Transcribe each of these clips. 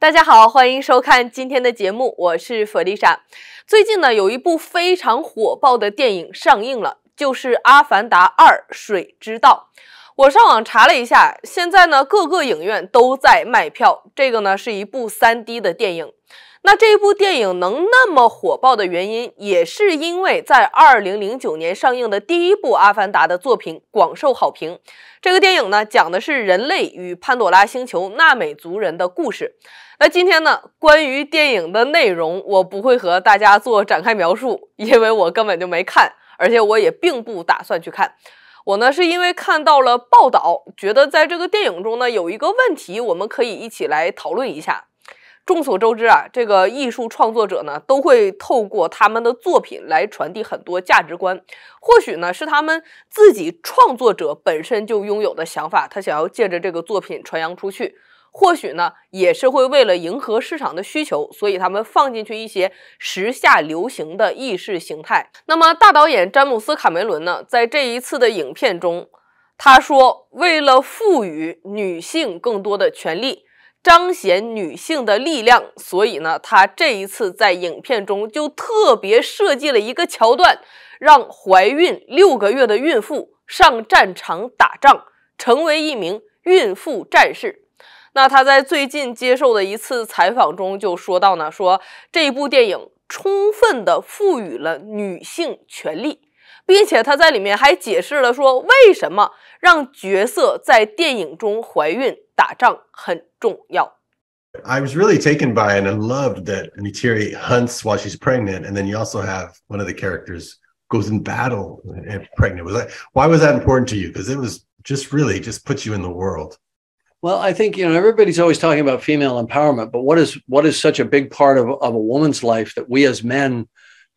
大家好，欢迎收看今天的节目，我是弗丽莎。最近呢，有一部非常火爆的电影上映了，就是《阿凡达二：水之道》。我上网查了一下，现在呢，各个影院都在卖票。这个呢，是一部 3D 的电影。那这部电影能那么火爆的原因，也是因为在二零零九年上映的第一部《阿凡达》的作品广受好评。这个电影呢，讲的是人类与潘朵拉星球纳美族人的故事。那今天呢，关于电影的内容，我不会和大家做展开描述，因为我根本就没看，而且我也并不打算去看。我呢，是因为看到了报道，觉得在这个电影中呢，有一个问题，我们可以一起来讨论一下。众所周知啊，这个艺术创作者呢，都会透过他们的作品来传递很多价值观。或许呢，是他们自己创作者本身就拥有的想法，他想要借着这个作品传扬出去。或许呢，也是会为了迎合市场的需求，所以他们放进去一些时下流行的意识形态。那么，大导演詹姆斯·卡梅伦呢，在这一次的影片中，他说为了赋予女性更多的权利。彰显女性的力量，所以呢，她这一次在影片中就特别设计了一个桥段，让怀孕六个月的孕妇上战场打仗，成为一名孕妇战士。那她在最近接受的一次采访中就说到呢，说这部电影充分的赋予了女性权利。并且他在里面还解释了说为什么让角色在电影中怀孕打仗很重要。I was really taken by and I loved that Nitiri hunts while she's pregnant, and then you also have one of the characters goes in battle and pregnant. Was that why was that important to you? Because it was just really just puts you in the world. Well, I think you know everybody's always talking about female empowerment, but what is what is such a big part of, of a woman's life that we as men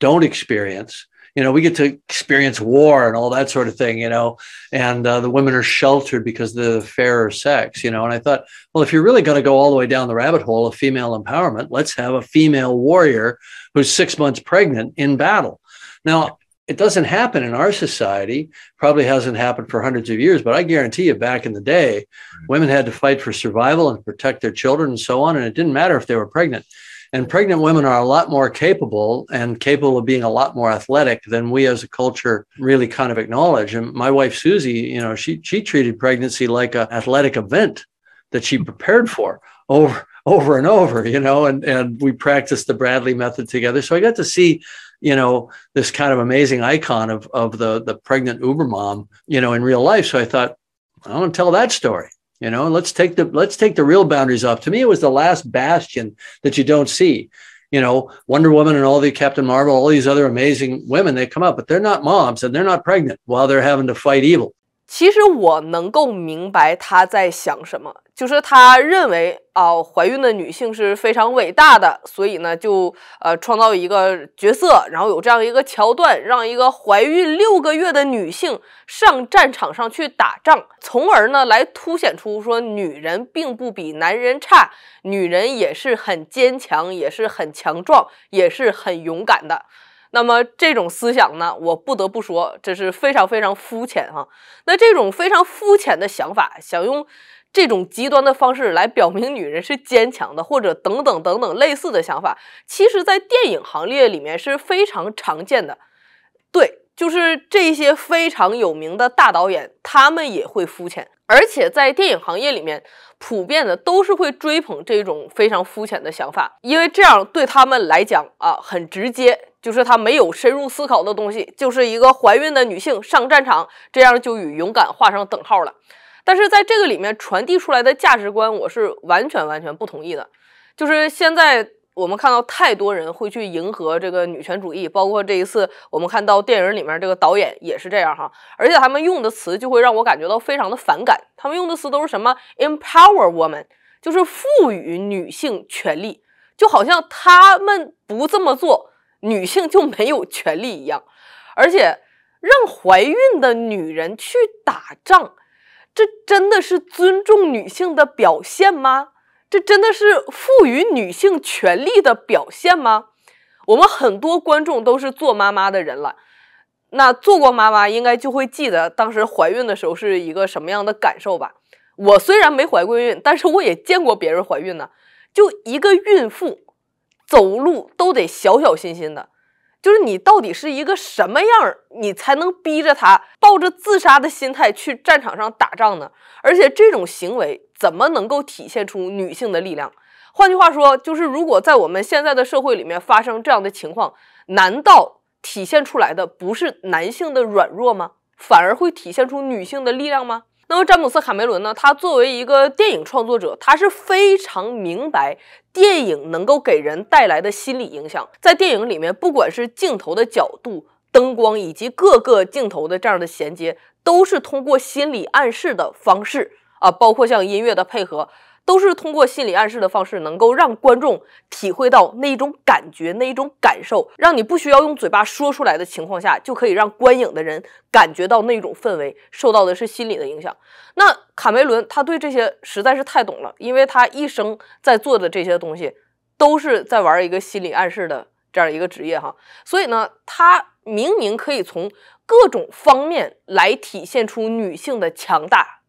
don't experience you know we get to experience war and all that sort of thing you know and uh, the women are sheltered because the fairer sex you know and i thought well if you're really going to go all the way down the rabbit hole of female empowerment let's have a female warrior who's six months pregnant in battle now it doesn't happen in our society probably hasn't happened for hundreds of years but i guarantee you back in the day women had to fight for survival and protect their children and so on and it didn't matter if they were pregnant and pregnant women are a lot more capable and capable of being a lot more athletic than we as a culture really kind of acknowledge. And my wife Susie, you know, she she treated pregnancy like an athletic event that she prepared for over over and over, you know, and and we practiced the Bradley method together. So I got to see you know this kind of amazing icon of of the the pregnant uber mom you know in real life so i thought i want to tell that story you know let's take the let's take the real boundaries off to me it was the last bastion that you don't see you know wonder woman and all the captain marvel all these other amazing women they come up but they're not moms and they're not pregnant while they're having to fight evil 其实我能够明白他在想什么，就是他认为啊，怀孕的女性是非常伟大的，所以呢，就呃创造一个角色，然后有这样一个桥段，让一个怀孕六个月的女性上战场上去打仗，从而呢来凸显出说女人并不比男人差，女人也是很坚强，也是很强壮，也是很勇敢的。那么这种思想呢，我不得不说，这是非常非常肤浅哈。那这种非常肤浅的想法，想用这种极端的方式来表明女人是坚强的，或者等等等等类似的想法，其实，在电影行列里面是非常常见的。对，就是这些非常有名的大导演，他们也会肤浅，而且在电影行业里面，普遍的都是会追捧这种非常肤浅的想法，因为这样对他们来讲啊，很直接。就是他没有深入思考的东西，就是一个怀孕的女性上战场，这样就与勇敢画上等号了。但是在这个里面传递出来的价值观，我是完全完全不同意的。就是现在我们看到太多人会去迎合这个女权主义，包括这一次我们看到电影里面这个导演也是这样哈，而且他们用的词就会让我感觉到非常的反感。他们用的词都是什么 empower woman，就是赋予女性权利，就好像他们不这么做。女性就没有权利一样，而且让怀孕的女人去打仗，这真的是尊重女性的表现吗？这真的是赋予女性权利的表现吗？我们很多观众都是做妈妈的人了，那做过妈妈应该就会记得当时怀孕的时候是一个什么样的感受吧。我虽然没怀过孕，但是我也见过别人怀孕呢，就一个孕妇。走路都得小小心心的，就是你到底是一个什么样，你才能逼着他抱着自杀的心态去战场上打仗呢？而且这种行为怎么能够体现出女性的力量？换句话说，就是如果在我们现在的社会里面发生这样的情况，难道体现出来的不是男性的软弱吗？反而会体现出女性的力量吗？那么，詹姆斯·卡梅伦呢？他作为一个电影创作者，他是非常明白电影能够给人带来的心理影响。在电影里面，不管是镜头的角度、灯光，以及各个镜头的这样的衔接，都是通过心理暗示的方式啊，包括像音乐的配合。都是通过心理暗示的方式，能够让观众体会到那一种感觉，那一种感受，让你不需要用嘴巴说出来的情况下，就可以让观影的人感觉到那种氛围，受到的是心理的影响。那卡梅伦他对这些实在是太懂了，因为他一生在做的这些东西，都是在玩一个心理暗示的这样一个职业哈。所以呢，他明明可以从各种方面来体现出女性的强大。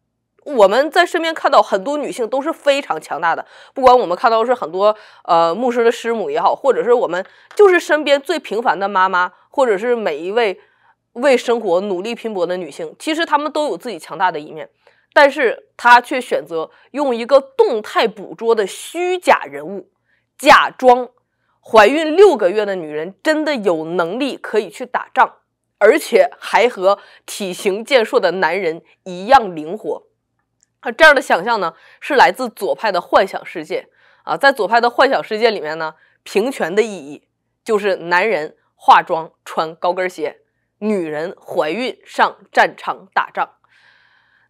我们在身边看到很多女性都是非常强大的，不管我们看到是很多呃牧师的师母也好，或者是我们就是身边最平凡的妈妈，或者是每一位为生活努力拼搏的女性，其实她们都有自己强大的一面，但是她却选择用一个动态捕捉的虚假人物，假装怀孕六个月的女人真的有能力可以去打仗，而且还和体型健硕的男人一样灵活。这样的想象呢，是来自左派的幻想世界啊！在左派的幻想世界里面呢，平权的意义就是男人化妆穿高跟鞋，女人怀孕上战场打仗。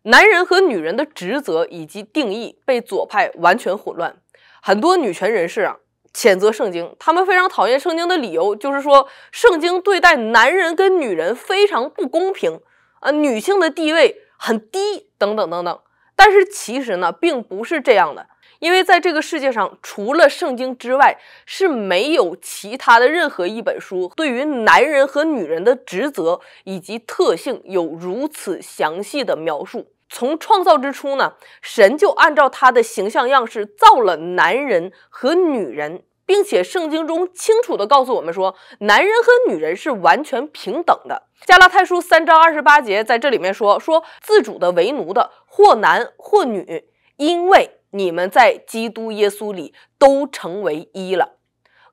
男人和女人的职责以及定义被左派完全混乱。很多女权人士啊，谴责圣经，他们非常讨厌圣经的理由就是说，圣经对待男人跟女人非常不公平啊，女性的地位很低，等等等等。但是其实呢，并不是这样的，因为在这个世界上，除了圣经之外，是没有其他的任何一本书对于男人和女人的职责以及特性有如此详细的描述。从创造之初呢，神就按照他的形象样式造了男人和女人。并且圣经中清楚的告诉我们说，男人和女人是完全平等的。加拉太书三章二十八节在这里面说，说自主的为奴的，或男或女，因为你们在基督耶稣里都成为一了。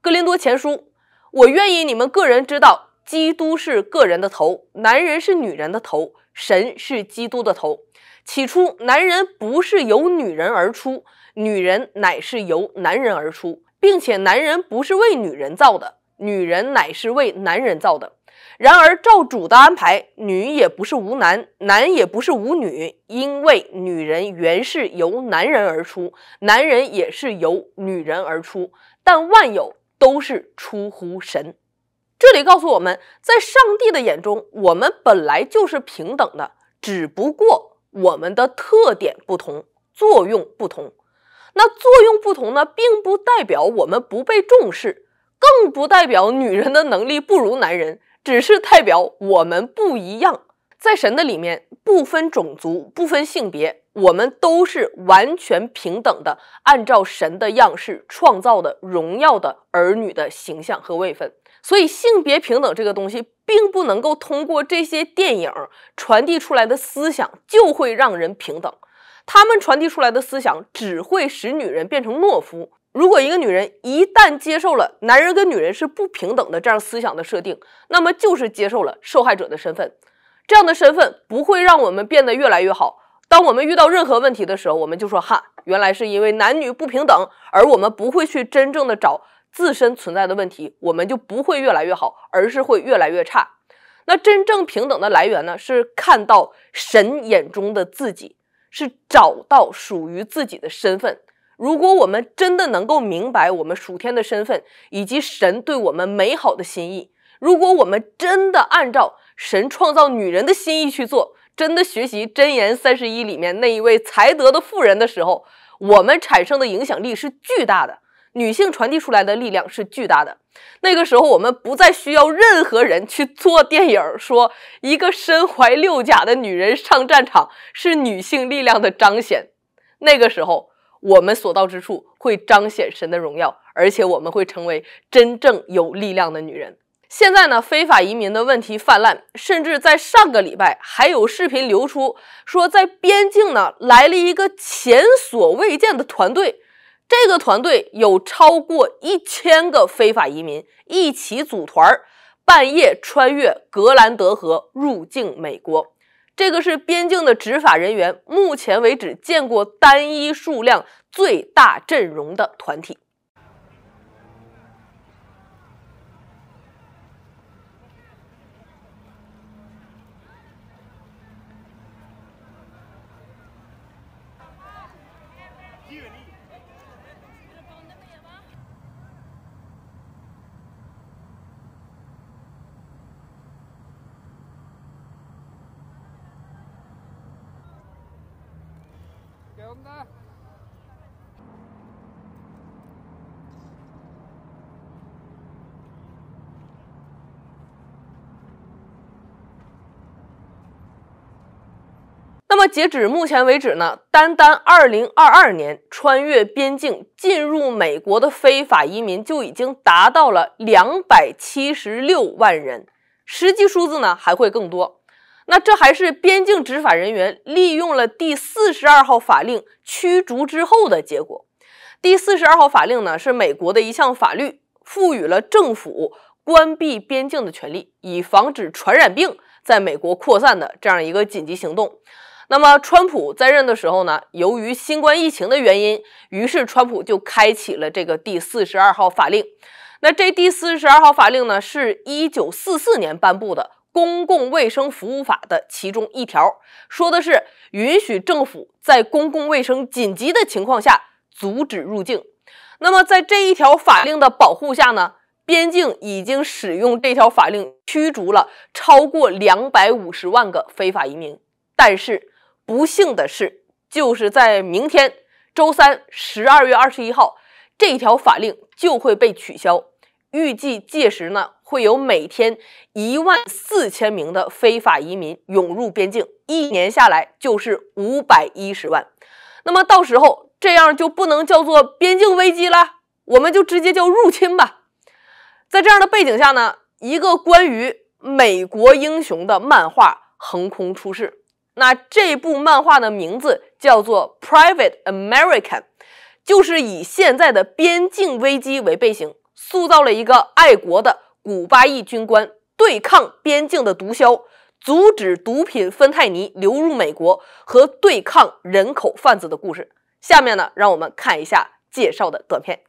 哥林多前书，我愿意你们个人知道，基督是个人的头，男人是女人的头，神是基督的头。起初男人不是由女人而出，女人乃是由男人而出。并且，男人不是为女人造的，女人乃是为男人造的。然而，照主的安排，女也不是无男，男也不是无女，因为女人原是由男人而出，男人也是由女人而出。但万有都是出乎神。这里告诉我们，在上帝的眼中，我们本来就是平等的，只不过我们的特点不同，作用不同。那作用不同呢，并不代表我们不被重视，更不代表女人的能力不如男人，只是代表我们不一样。在神的里面，不分种族，不分性别，我们都是完全平等的，按照神的样式创造的荣耀的儿女的形象和位分。所以，性别平等这个东西，并不能够通过这些电影传递出来的思想就会让人平等。他们传递出来的思想只会使女人变成懦夫。如果一个女人一旦接受了男人跟女人是不平等的这样思想的设定，那么就是接受了受害者的身份。这样的身份不会让我们变得越来越好。当我们遇到任何问题的时候，我们就说“哈，原来是因为男女不平等”，而我们不会去真正的找自身存在的问题，我们就不会越来越好，而是会越来越差。那真正平等的来源呢？是看到神眼中的自己。是找到属于自己的身份。如果我们真的能够明白我们属天的身份，以及神对我们美好的心意，如果我们真的按照神创造女人的心意去做，真的学习《箴言》三十一里面那一位才德的妇人的时候，我们产生的影响力是巨大的。女性传递出来的力量是巨大的。那个时候，我们不再需要任何人去做电影，说一个身怀六甲的女人上战场是女性力量的彰显。那个时候，我们所到之处会彰显神的荣耀，而且我们会成为真正有力量的女人。现在呢，非法移民的问题泛滥，甚至在上个礼拜还有视频流出，说在边境呢来了一个前所未见的团队。这个团队有超过一千个非法移民一起组团儿，半夜穿越格兰德河入境美国。这个是边境的执法人员目前为止见过单一数量最大阵容的团体。那么截止目前为止呢，单单2022年穿越边境进入美国的非法移民就已经达到了276万人，实际数字呢还会更多。那这还是边境执法人员利用了第四十二号法令驱逐之后的结果。第四十二号法令呢是美国的一项法律，赋予了政府关闭边境的权利，以防止传染病在美国扩散的这样一个紧急行动。那么，川普在任的时候呢，由于新冠疫情的原因，于是川普就开启了这个第四十二号法令。那这第四十二号法令呢，是一九四四年颁布的《公共卫生服务法》的其中一条，说的是允许政府在公共卫生紧急的情况下阻止入境。那么，在这一条法令的保护下呢，边境已经使用这条法令驱逐了超过两百五十万个非法移民，但是。不幸的是，就是在明天，周三十二月二十一号，这条法令就会被取消。预计届时呢，会有每天一万四千名的非法移民涌入边境，一年下来就是五百一十万。那么到时候，这样就不能叫做边境危机了，我们就直接叫入侵吧。在这样的背景下呢，一个关于美国英雄的漫画横空出世。那这部漫画的名字叫做《Private American》，就是以现在的边境危机为背景，塑造了一个爱国的古巴裔军官对抗边境的毒枭，阻止毒品芬太尼流入美国和对抗人口贩子的故事。下面呢，让我们看一下介绍的短片。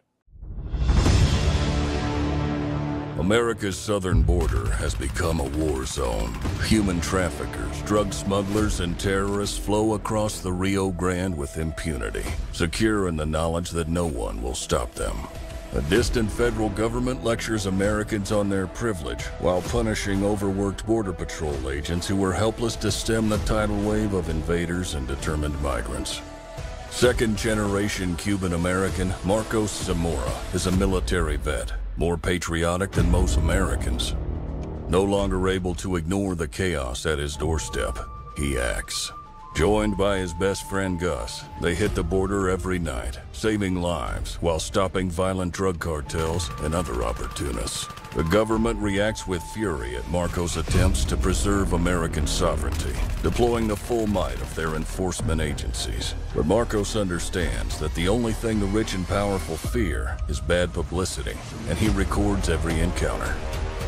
America's southern border has become a war zone. Human traffickers, drug smugglers, and terrorists flow across the Rio Grande with impunity, secure in the knowledge that no one will stop them. A distant federal government lectures Americans on their privilege while punishing overworked Border Patrol agents who were helpless to stem the tidal wave of invaders and determined migrants. Second generation Cuban American Marcos Zamora is a military vet more patriotic than most Americans. No longer able to ignore the chaos at his doorstep, he acts. Joined by his best friend Gus, they hit the border every night, saving lives while stopping violent drug cartels and other opportunists. The government reacts with fury at Marco's attempts to preserve American sovereignty, deploying the full might of their enforcement agencies. But Marcos understands that the only thing the rich and powerful fear is bad publicity, and he records every encounter.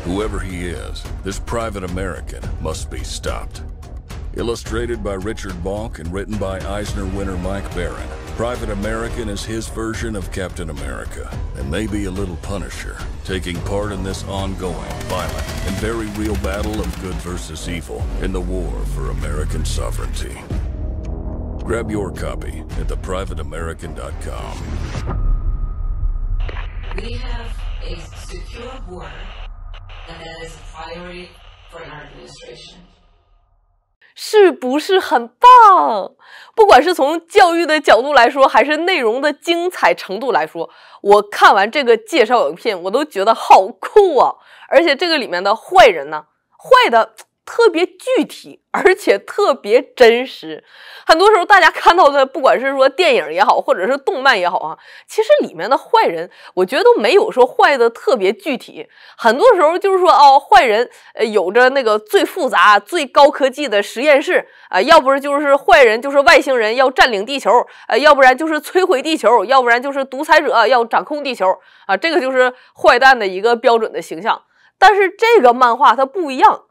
Whoever he is, this private American must be stopped. Illustrated by Richard Balk and written by Eisner winner Mike Barron. Private American is his version of Captain America, and maybe a little Punisher, taking part in this ongoing, violent, and very real battle of good versus evil in the war for American sovereignty. Grab your copy at theprivateamerican.com. We have a secure border that is a priority for our administration. 是不是很棒？不管是从教育的角度来说，还是内容的精彩程度来说，我看完这个介绍影片，我都觉得好酷啊！而且这个里面的坏人呢，坏的。特别具体，而且特别真实。很多时候，大家看到的，不管是说电影也好，或者是动漫也好啊，其实里面的坏人，我觉得都没有说坏的特别具体。很多时候就是说，哦，坏人，呃，有着那个最复杂、最高科技的实验室啊，要不然就是坏人就是外星人要占领地球啊，要不然就是摧毁地球，要不然就是独裁者要掌控地球啊，这个就是坏蛋的一个标准的形象。但是这个漫画它不一样。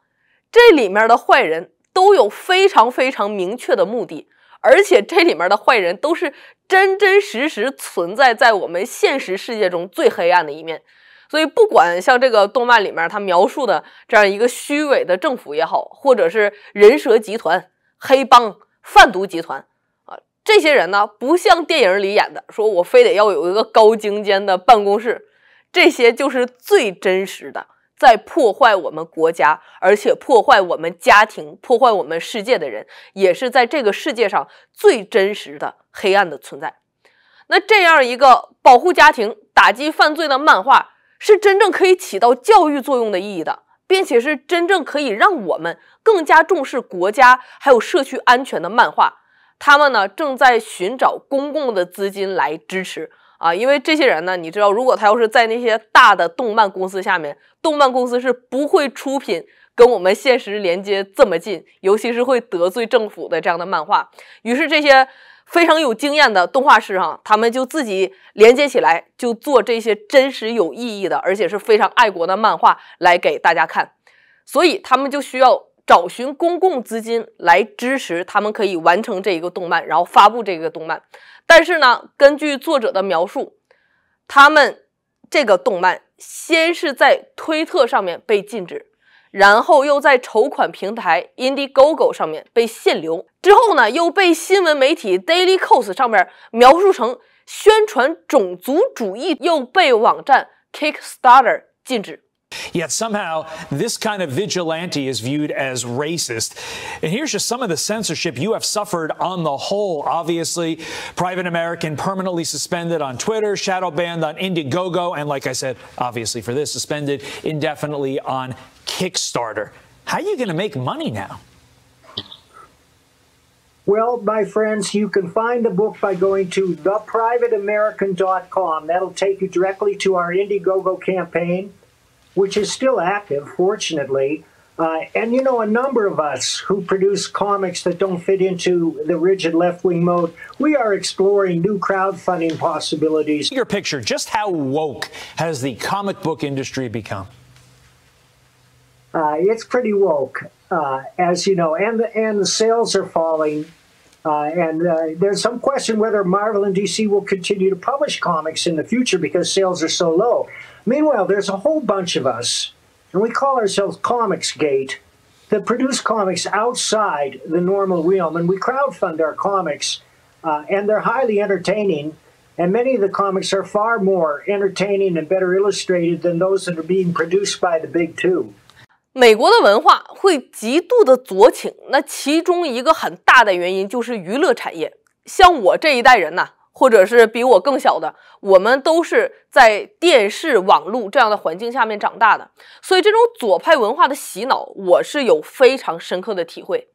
这里面的坏人都有非常非常明确的目的，而且这里面的坏人都是真真实实存在在我们现实世界中最黑暗的一面。所以，不管像这个动漫里面他描述的这样一个虚伪的政府也好，或者是人蛇集团、黑帮、贩毒集团啊，这些人呢，不像电影里演的，说我非得要有一个高精尖的办公室，这些就是最真实的。在破坏我们国家，而且破坏我们家庭、破坏我们世界的人，也是在这个世界上最真实的黑暗的存在。那这样一个保护家庭、打击犯罪的漫画，是真正可以起到教育作用的意义的，并且是真正可以让我们更加重视国家还有社区安全的漫画。他们呢，正在寻找公共的资金来支持。啊，因为这些人呢，你知道，如果他要是在那些大的动漫公司下面，动漫公司是不会出品跟我们现实连接这么近，尤其是会得罪政府的这样的漫画。于是这些非常有经验的动画师哈，他们就自己连接起来，就做这些真实有意义的，而且是非常爱国的漫画来给大家看。所以他们就需要找寻公共资金来支持，他们可以完成这一个动漫，然后发布这个动漫。但是呢，根据作者的描述，他们这个动漫先是在推特上面被禁止，然后又在筹款平台 Indiegogo 上面被限流，之后呢，又被新闻媒体 Daily c o s 上面描述成宣传种族主义，又被网站 Kickstarter 禁止。Yet somehow, this kind of vigilante is viewed as racist. And here's just some of the censorship you have suffered on the whole. Obviously, Private American permanently suspended on Twitter, shadow banned on Indiegogo, and like I said, obviously for this, suspended indefinitely on Kickstarter. How are you going to make money now? Well, my friends, you can find the book by going to theprivateamerican.com. That'll take you directly to our Indiegogo campaign which is still active, fortunately. Uh, and you know, a number of us who produce comics that don't fit into the rigid left wing mode, we are exploring new crowdfunding possibilities. Your picture, just how woke has the comic book industry become? Uh, it's pretty woke, uh, as you know, and and the sales are falling uh, and uh, there's some question whether Marvel and DC will continue to publish comics in the future because sales are so low. Meanwhile, there's a whole bunch of us, and we call ourselves Comics Gate, that produce comics outside the normal realm, and we crowdfund our comics, uh, and they're highly entertaining. And many of the comics are far more entertaining and better illustrated than those that are being produced by the big two. 美国的文化会极度的左倾，那其中一个很大的原因就是娱乐产业。像我这一代人呐，或者是比我更小的，我们都是在电视、网络这样的环境下面长大的，所以这种左派文化的洗脑，我是有非常深刻的体会。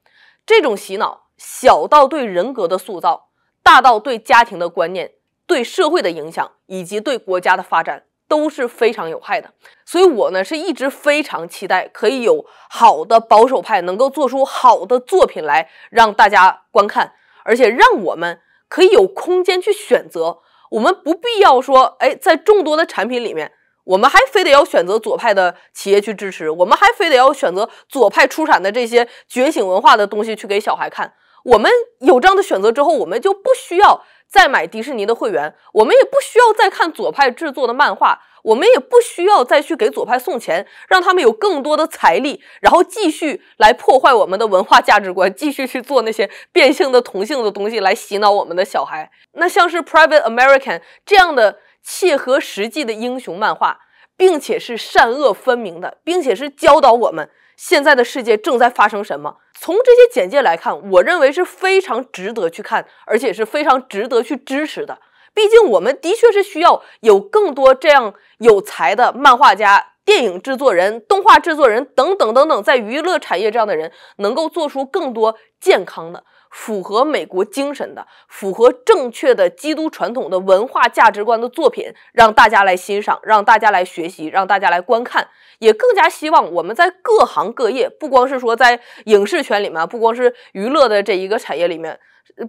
这种洗脑，小到对人格的塑造，大到对家庭的观念、对社会的影响，以及对国家的发展。都是非常有害的，所以我呢是一直非常期待可以有好的保守派能够做出好的作品来让大家观看，而且让我们可以有空间去选择，我们不必要说哎，在众多的产品里面，我们还非得要选择左派的企业去支持，我们还非得要选择左派出产的这些觉醒文化的东西去给小孩看。我们有这样的选择之后，我们就不需要再买迪士尼的会员，我们也不需要再看左派制作的漫画，我们也不需要再去给左派送钱，让他们有更多的财力，然后继续来破坏我们的文化价值观，继续去做那些变性的同性的东西来洗脑我们的小孩。那像是《Private American》这样的切合实际的英雄漫画，并且是善恶分明的，并且是教导我们。现在的世界正在发生什么？从这些简介来看，我认为是非常值得去看，而且是非常值得去支持的。毕竟，我们的确是需要有更多这样有才的漫画家、电影制作人、动画制作人等等等等，在娱乐产业这样的人，能够做出更多健康的。符合美国精神的、符合正确的基督传统的文化价值观的作品，让大家来欣赏，让大家来学习，让大家来观看，也更加希望我们在各行各业，不光是说在影视圈里面，不光是娱乐的这一个产业里面，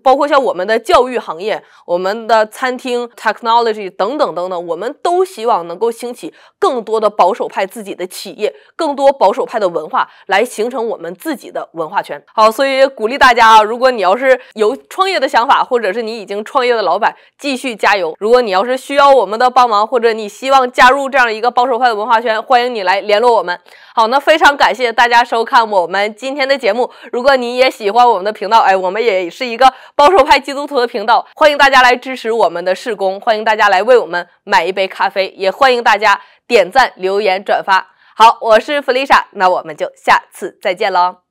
包括像我们的教育行业、我们的餐厅、technology 等等等等，我们都希望能够兴起更多的保守派自己的企业，更多保守派的文化来形成我们自己的文化圈。好，所以鼓励大家啊，如果你要是有创业的想法，或者是你已经创业的老板，继续加油。如果你要是需要我们的帮忙，或者你希望加入这样一个保守派的文化圈，欢迎你来联络我们。好，那非常感谢大家收看我们今天的节目。如果你也喜欢我们的频道，哎，我们也是一个保守派基督徒的频道，欢迎大家来支持我们的事工，欢迎大家来为我们买一杯咖啡，也欢迎大家点赞、留言、转发。好，我是弗丽莎，那我们就下次再见喽。